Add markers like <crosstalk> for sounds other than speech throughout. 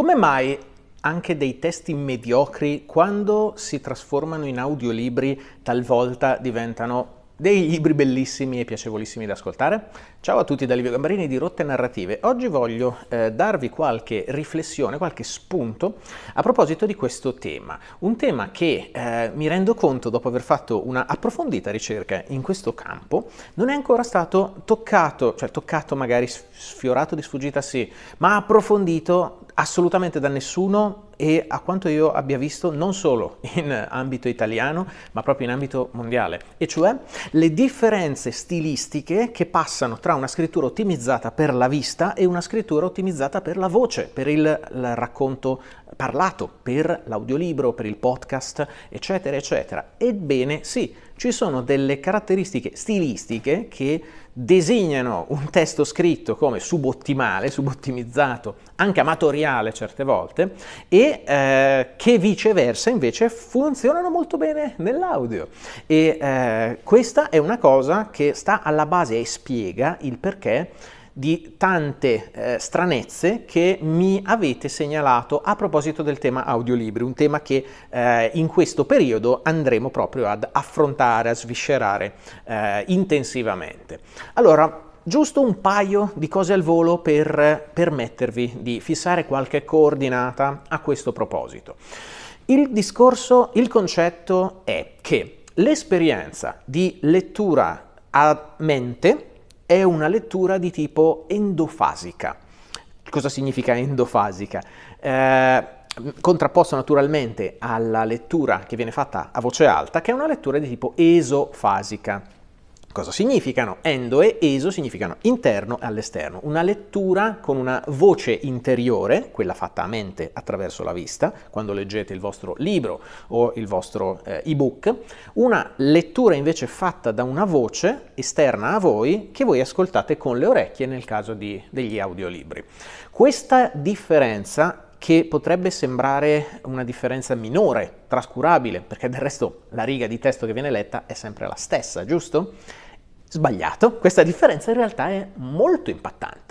Come mai anche dei testi mediocri, quando si trasformano in audiolibri, talvolta diventano dei libri bellissimi e piacevolissimi da ascoltare. Ciao a tutti da Livio Gambarini di Rotte Narrative. Oggi voglio eh, darvi qualche riflessione, qualche spunto a proposito di questo tema. Un tema che eh, mi rendo conto dopo aver fatto una approfondita ricerca in questo campo, non è ancora stato toccato, cioè toccato magari sfiorato di sfuggita sì, ma approfondito assolutamente da nessuno e a quanto io abbia visto non solo in ambito italiano ma proprio in ambito mondiale, e cioè le differenze stilistiche che passano tra una scrittura ottimizzata per la vista e una scrittura ottimizzata per la voce, per il, il racconto parlato, per l'audiolibro, per il podcast, eccetera, eccetera. Ebbene sì, ci sono delle caratteristiche stilistiche che designano un testo scritto come subottimale, subottimizzato, anche amatoriale certe volte, e eh, che viceversa invece funzionano molto bene nell'audio. E eh, questa è una cosa che sta alla base e spiega il perché di tante eh, stranezze che mi avete segnalato a proposito del tema audiolibri, un tema che eh, in questo periodo andremo proprio ad affrontare, a sviscerare eh, intensivamente. Allora, giusto un paio di cose al volo per permettervi di fissare qualche coordinata a questo proposito. Il discorso, il concetto è che l'esperienza di lettura a mente è una lettura di tipo endofasica. Cosa significa endofasica? Eh, contrapposta naturalmente alla lettura che viene fatta a voce alta, che è una lettura di tipo esofasica. Cosa significano? Endo e eso significano interno e all'esterno. Una lettura con una voce interiore, quella fatta a mente attraverso la vista, quando leggete il vostro libro o il vostro eh, ebook, una lettura invece fatta da una voce esterna a voi che voi ascoltate con le orecchie nel caso di, degli audiolibri. Questa differenza che potrebbe sembrare una differenza minore, trascurabile, perché del resto la riga di testo che viene letta è sempre la stessa, giusto? Sbagliato, questa differenza in realtà è molto impattante.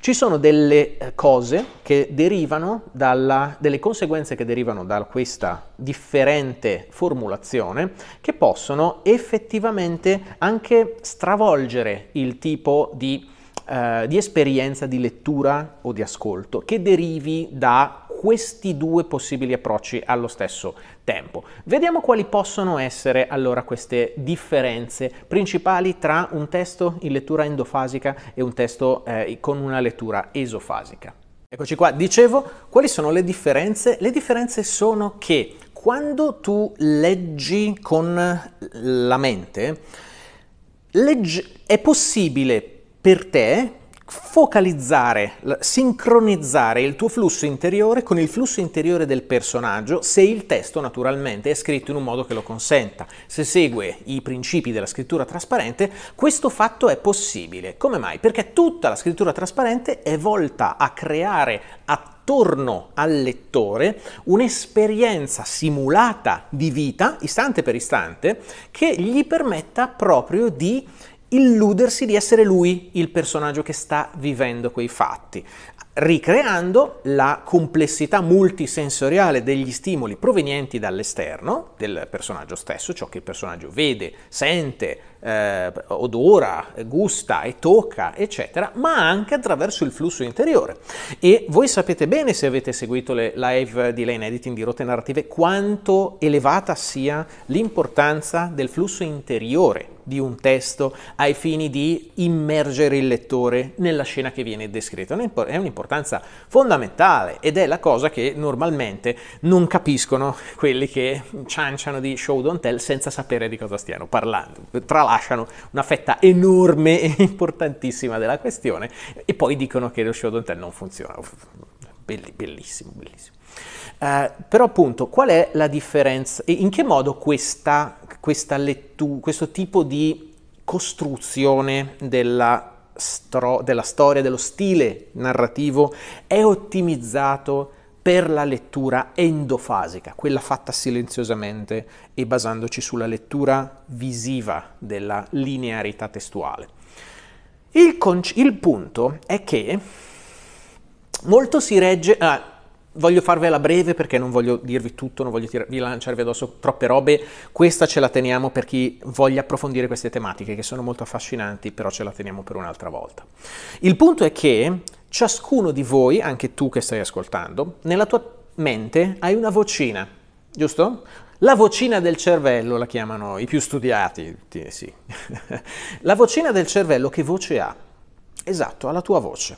Ci sono delle eh, cose che derivano dalla, delle conseguenze che derivano da questa differente formulazione che possono effettivamente anche stravolgere il tipo di eh, di esperienza di lettura o di ascolto che derivi da questi due possibili approcci allo stesso tempo. Vediamo quali possono essere allora queste differenze principali tra un testo in lettura endofasica e un testo eh, con una lettura esofasica. Eccoci qua, dicevo, quali sono le differenze? Le differenze sono che quando tu leggi con la mente, legge- è possibile per te focalizzare, sincronizzare il tuo flusso interiore con il flusso interiore del personaggio se il testo naturalmente è scritto in un modo che lo consenta. Se segue i principi della scrittura trasparente, questo fatto è possibile. Come mai? Perché tutta la scrittura trasparente è volta a creare attorno al lettore un'esperienza simulata di vita, istante per istante, che gli permetta proprio di illudersi di essere lui il personaggio che sta vivendo quei fatti, ricreando la complessità multisensoriale degli stimoli provenienti dall'esterno del personaggio stesso, ciò che il personaggio vede, sente, eh, odora, gusta e tocca, eccetera, ma anche attraverso il flusso interiore. E voi sapete bene, se avete seguito le live di Lane Editing di Rote Narrative, quanto elevata sia l'importanza del flusso interiore di un testo ai fini di immergere il lettore nella scena che viene descritta. È un'importanza fondamentale ed è la cosa che normalmente non capiscono quelli che cianciano di show don't tell senza sapere di cosa stiano parlando. Tralasciano una fetta enorme e importantissima della questione e poi dicono che lo show don't tell non funziona bellissimo, bellissimo. Eh, però appunto qual è la differenza e in che modo questa, questa lettura, questo tipo di costruzione della, stro- della storia, dello stile narrativo è ottimizzato per la lettura endofasica, quella fatta silenziosamente e basandoci sulla lettura visiva della linearità testuale. il, con- il punto è che molto si regge... Ah, voglio farvela breve perché non voglio dirvi tutto, non voglio tirarvi, lanciarvi addosso troppe robe. Questa ce la teniamo per chi voglia approfondire queste tematiche che sono molto affascinanti, però ce la teniamo per un'altra volta. Il punto è che ciascuno di voi, anche tu che stai ascoltando, nella tua mente hai una vocina, giusto? La vocina del cervello la chiamano i più studiati, sì. <laughs> la vocina del cervello che voce ha? Esatto, ha la tua voce.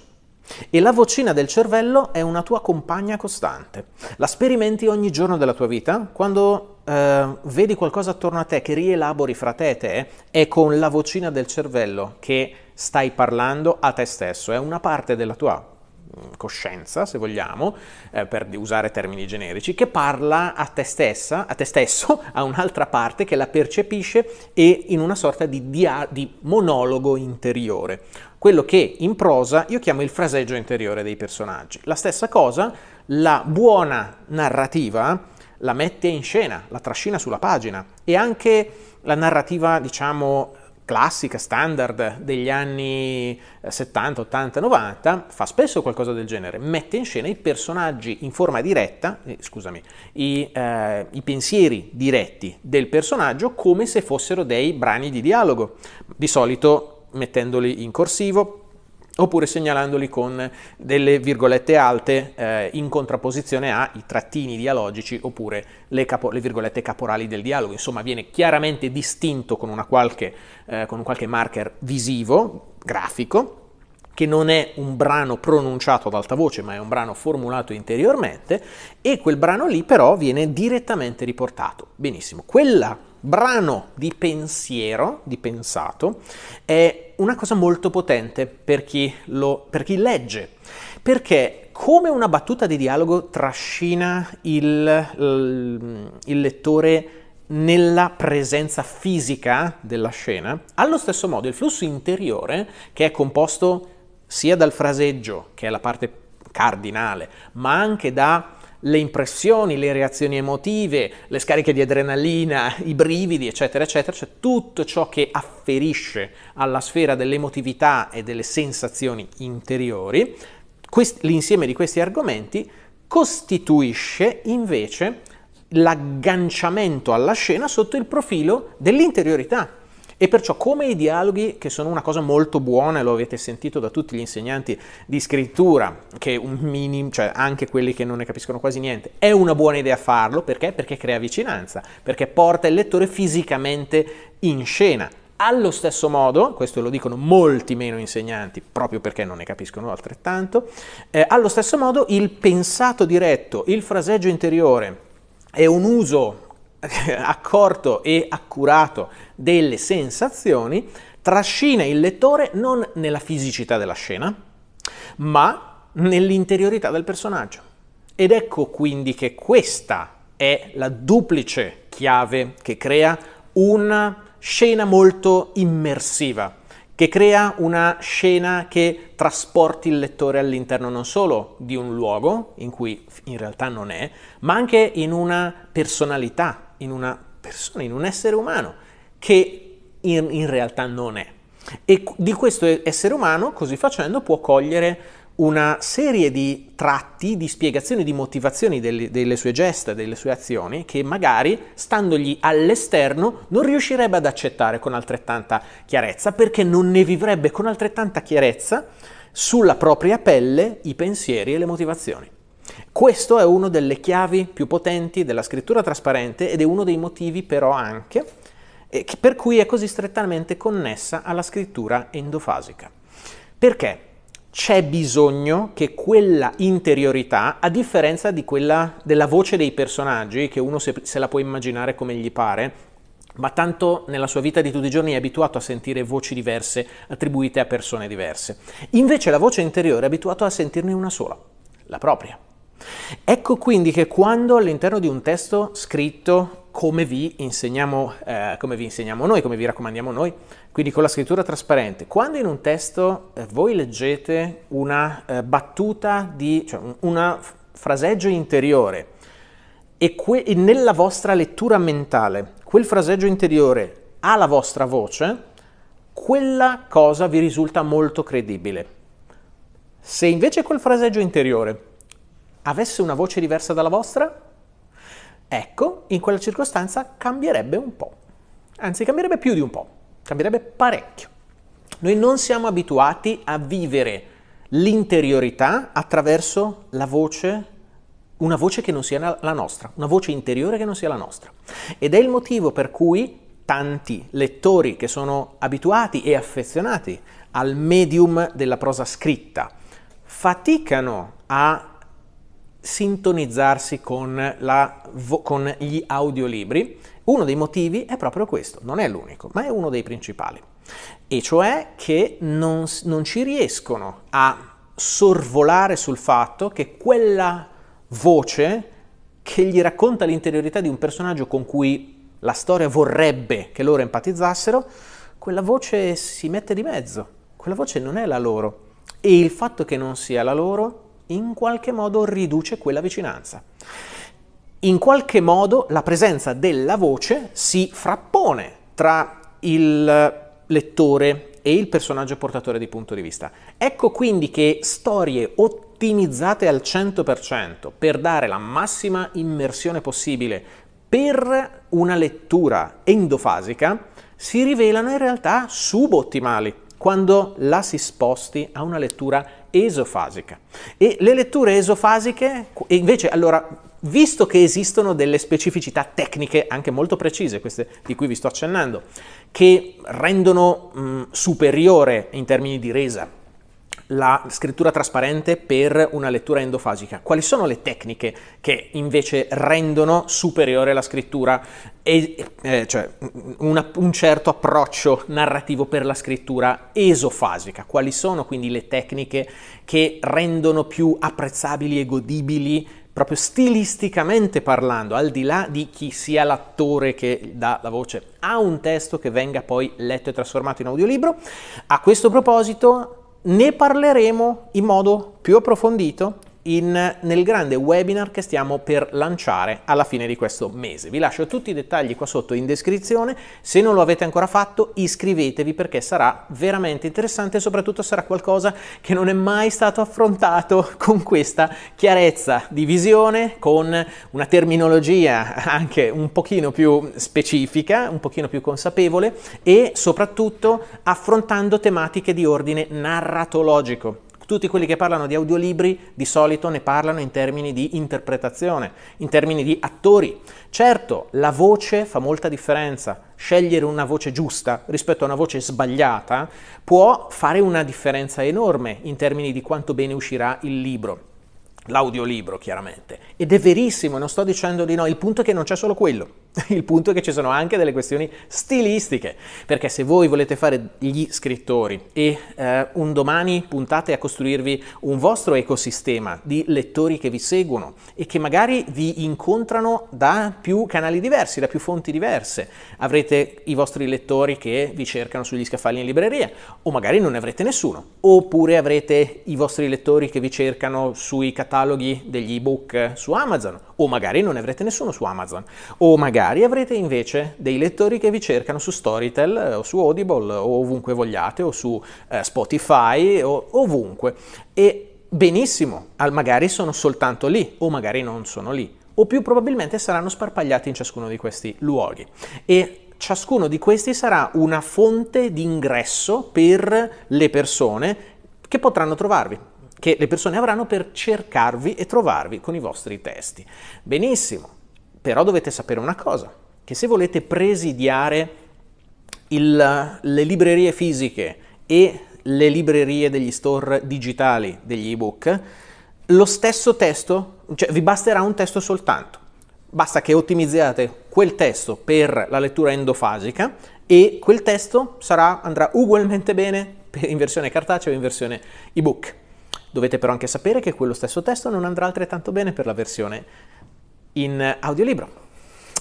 E la vocina del cervello è una tua compagna costante. La sperimenti ogni giorno della tua vita, quando eh, vedi qualcosa attorno a te che rielabori fra te e te, è con la vocina del cervello che stai parlando a te stesso, è una parte della tua mm, coscienza, se vogliamo, eh, per usare termini generici, che parla a te stessa, a te stesso, <laughs> a un'altra parte che la percepisce e in una sorta di, dia- di monologo interiore quello che in prosa io chiamo il fraseggio interiore dei personaggi. La stessa cosa, la buona narrativa la mette in scena, la trascina sulla pagina e anche la narrativa, diciamo, classica, standard degli anni 70, 80, 90, fa spesso qualcosa del genere, mette in scena i personaggi in forma diretta, eh, scusami, i, eh, i, pensieri diretti del personaggio come se fossero dei brani di dialogo. Di solito mettendoli in corsivo oppure segnalandoli con delle virgolette alte eh, in contrapposizione ai trattini dialogici oppure le, capo- le, virgolette caporali del dialogo. Insomma, viene chiaramente distinto con, qualche, eh, con un qualche marker visivo, grafico, che non è un brano pronunciato ad alta voce, ma è un brano formulato interiormente, e quel brano lì però viene direttamente riportato. Benissimo, quella brano di pensiero, di pensato, è una cosa molto potente per chi, lo, per chi legge, perché come una battuta di dialogo trascina il, il, il lettore nella presenza fisica della scena, allo stesso modo il flusso interiore, che è composto sia dal fraseggio, che è la parte cardinale, ma anche da le impressioni, le reazioni emotive, le scariche di adrenalina, i brividi, eccetera, eccetera, cioè tutto ciò che afferisce alla sfera dell'emotività e delle sensazioni interiori, quest- l'insieme di questi argomenti costituisce invece l'agganciamento alla scena sotto il profilo dell'interiorità e perciò come i dialoghi, che sono una cosa molto buona, lo avete sentito da tutti gli insegnanti di scrittura, che un minim, cioè anche quelli che non ne capiscono quasi niente, è una buona idea farlo, perché? Perché crea vicinanza, perché porta il lettore fisicamente in scena. Allo stesso modo, questo lo dicono molti meno insegnanti, proprio perché non ne capiscono altrettanto, eh, allo stesso modo il pensato diretto, il fraseggio interiore è un uso <laughs> accorto e accurato delle sensazioni, trascina il lettore non nella fisicità della scena, ma nell'interiorità del personaggio. Ed ecco quindi che questa è la duplice chiave che crea una scena molto immersiva, che crea una scena che trasporti il lettore all'interno non solo di un luogo, in cui in realtà non è, ma anche in una personalità in una persona, in un essere umano che in, in realtà non è. E di questo essere umano, così facendo, può cogliere una serie di tratti, di spiegazioni, di motivazioni delle, delle, sue gesta, delle sue azioni, che magari, standogli all'esterno, non riuscirebbe ad accettare con altrettanta chiarezza, perché non ne vivrebbe con altrettanta chiarezza sulla propria pelle i pensieri e le motivazioni. Questo è uno delle chiavi più potenti della scrittura trasparente ed è uno dei motivi però anche eh, per cui è così strettamente connessa alla scrittura endofasica. Perché? c'è bisogno che quella interiorità, a differenza di quella della voce dei personaggi, che uno se, la può immaginare come gli pare, ma tanto nella sua vita di tutti i giorni è abituato a sentire voci diverse attribuite a persone diverse. Invece la voce interiore è abituato a sentirne una sola, la propria. Ecco quindi che quando all'interno di un testo scritto come vi, eh, come vi insegniamo, noi, come vi raccomandiamo noi, quindi con la scrittura trasparente, quando in un testo eh, voi leggete una eh, battuta di, cioè un fraseggio interiore e, que- e nella vostra lettura mentale quel fraseggio interiore ha la vostra voce, quella cosa vi risulta molto credibile. Se invece quel fraseggio interiore avesse una voce diversa dalla vostra? Ecco, in quella circostanza cambierebbe un po', anzi cambierebbe più di un po', cambierebbe parecchio. Noi non siamo abituati a vivere l'interiorità attraverso la voce, una voce che non sia la nostra, una voce interiore che non sia la nostra. Ed è il motivo per cui tanti lettori che sono abituati e affezionati al medium della prosa scritta faticano a sintonizzarsi con, la, con gli audiolibri, uno dei motivi è proprio questo, non è l'unico, ma è uno dei principali, e cioè che non, non ci riescono a sorvolare sul fatto che quella voce che gli racconta l'interiorità di un personaggio con cui la storia vorrebbe che loro empatizzassero, quella voce si mette di mezzo, quella voce non è la loro e il fatto che non sia la loro in qualche modo riduce quella vicinanza. In qualche modo la presenza della voce si frappone tra il lettore e il personaggio portatore di punto di vista. Ecco quindi che storie ottimizzate al 100% per dare la massima immersione possibile per una lettura endofasica si rivelano in realtà subottimali quando la si sposti a una lettura endofasica esofasica. E le letture esofasiche, invece, allora, visto che esistono delle specificità tecniche anche molto precise, queste di cui vi sto accennando, che rendono mh, superiore in termini di resa la scrittura trasparente per una lettura endofasica. Quali sono le tecniche che invece rendono superiore la scrittura, e, eh, cioè una, un certo approccio narrativo per la scrittura esofasica? Quali sono quindi le tecniche che rendono più apprezzabili e godibili proprio stilisticamente parlando, al di là di chi sia l'attore che dà la voce a un testo che venga poi letto e trasformato in audiolibro. A questo proposito ne parleremo in modo più approfondito in, nel grande webinar che stiamo per lanciare alla fine di questo mese. Vi lascio tutti i dettagli qua sotto in descrizione, se non lo avete ancora fatto iscrivetevi perché sarà veramente interessante e soprattutto sarà qualcosa che non è mai stato affrontato <laughs> con questa chiarezza di visione, con una terminologia anche un pochino più specifica, un pochino più consapevole e soprattutto affrontando tematiche di ordine narratologico tutti quelli che parlano di audiolibri di solito ne parlano in termini di interpretazione, in termini di attori. Certo, la voce fa molta differenza. Scegliere una voce giusta rispetto a una voce sbagliata può fare una differenza enorme in termini di quanto bene uscirà il libro l'audiolibro chiaramente. Ed è verissimo, non sto dicendo di no, il punto è che non c'è solo quello. <laughs> Il punto è che ci sono anche delle questioni stilistiche, perché se voi volete fare gli scrittori e eh, un domani puntate a costruirvi un vostro ecosistema di lettori che vi seguono e che magari vi incontrano da più canali diversi, da più fonti diverse, avrete i vostri lettori che vi cercano sugli scaffali in libreria o magari non ne avrete nessuno, oppure avrete i vostri lettori che vi cercano sui cataloghi degli ebook su Amazon o magari non ne avrete nessuno su Amazon o magari magari avrete invece dei lettori che vi cercano su Storytel eh, o su Audible o ovunque vogliate o su eh, Spotify o ovunque. E benissimo, al magari sono soltanto lì o magari non sono lì o più probabilmente saranno sparpagliati in ciascuno di questi luoghi. E ciascuno di questi sarà una fonte di ingresso per le persone che potranno trovarvi, che le persone avranno per cercarvi e trovarvi con i vostri testi. Benissimo. Però dovete sapere una cosa, che se volete presidiare il, le librerie fisiche e le librerie degli store digitali degli ebook, lo stesso testo, cioè vi basterà un testo soltanto. Basta che ottimizzate quel testo per la lettura endofasica e quel testo sarà, andrà ugualmente bene in versione cartacea o in versione ebook. Dovete però anche sapere che quello stesso testo non andrà altrettanto bene per la versione in audiolibro.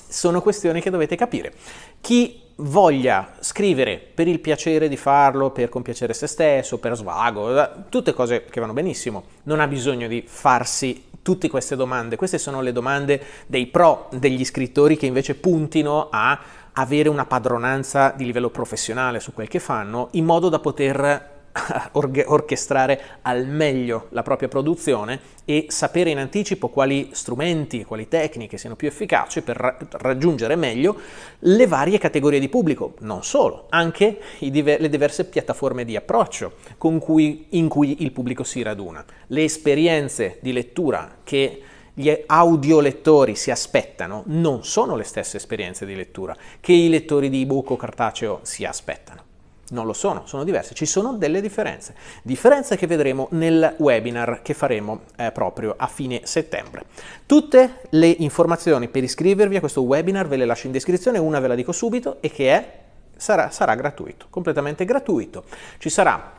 Sono questioni che dovete capire. Chi voglia scrivere per il piacere di farlo, per compiacere se stesso, per svago, eh, tutte cose che vanno benissimo, non ha bisogno di farsi tutte queste domande. Queste sono le domande dei pro degli scrittori che invece puntino a avere una padronanza di livello professionale su quel che fanno, in modo da poter <laughs> orchestrare al meglio la propria produzione e sapere in anticipo quali strumenti, quali tecniche siano più efficaci per ra- raggiungere meglio le varie categorie di pubblico, non solo, anche diver- le diverse piattaforme di approccio cui- in cui il pubblico si raduna, le esperienze di lettura che gli audiolettori si aspettano non sono le stesse esperienze di lettura che i lettori di ebook o cartaceo si aspettano. Non lo sono, sono diverse, ci sono delle differenze, differenze che vedremo nel webinar che faremo eh, proprio a fine settembre. Tutte le informazioni per iscrivervi a questo webinar ve le lascio in descrizione, una ve la dico subito e che è, sarà, sarà gratuito, completamente gratuito. Ci sarà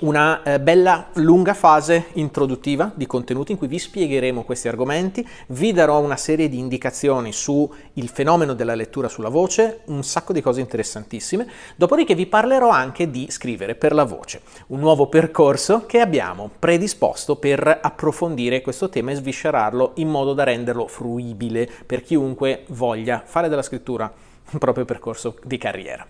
una eh, bella lunga fase introduttiva di contenuti in cui vi spiegheremo questi argomenti, vi darò una serie di indicazioni sul fenomeno della lettura sulla voce, un sacco di cose interessantissime, dopodiché vi parlerò anche di scrivere per la voce, un nuovo percorso che abbiamo predisposto per approfondire questo tema e sviscerarlo in modo da renderlo fruibile per chiunque voglia fare della scrittura proprio percorso di carriera.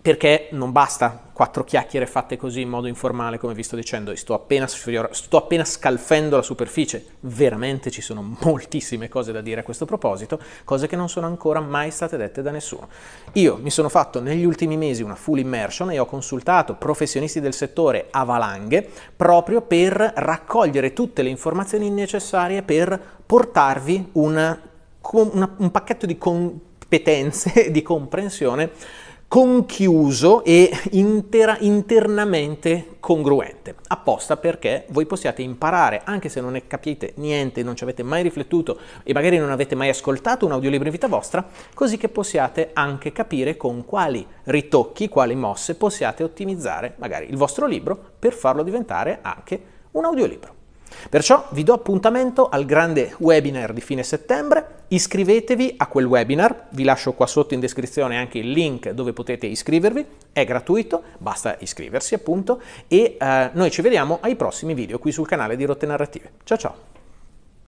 Perché non basta quattro chiacchiere fatte così in modo informale, come vi sto dicendo, sto appena, sfior- sto appena scalfendo la superficie, veramente ci sono moltissime cose da dire a questo proposito, cose che non sono ancora mai state dette da nessuno. Io mi sono fatto negli ultimi mesi una full immersion e ho consultato professionisti del settore a valanghe proprio per raccogliere tutte le informazioni necessarie per portarvi una, una, un pacchetto di... Con- competenze <laughs> di comprensione conchiuso e intera, internamente congruente, apposta perché voi possiate imparare, anche se non ne capite niente, non ci avete mai riflettuto e magari non avete mai ascoltato un audiolibro in vita vostra, così che possiate anche capire con quali ritocchi, quali mosse possiate ottimizzare magari il vostro libro per farlo diventare anche un audiolibro. Perciò vi do appuntamento al grande webinar di fine settembre, Iscrivetevi a quel webinar, vi lascio qua sotto in descrizione anche il link dove potete iscrivervi, è gratuito, basta iscriversi appunto e eh, noi ci vediamo ai prossimi video qui sul canale di Rotte Narrative. Ciao ciao!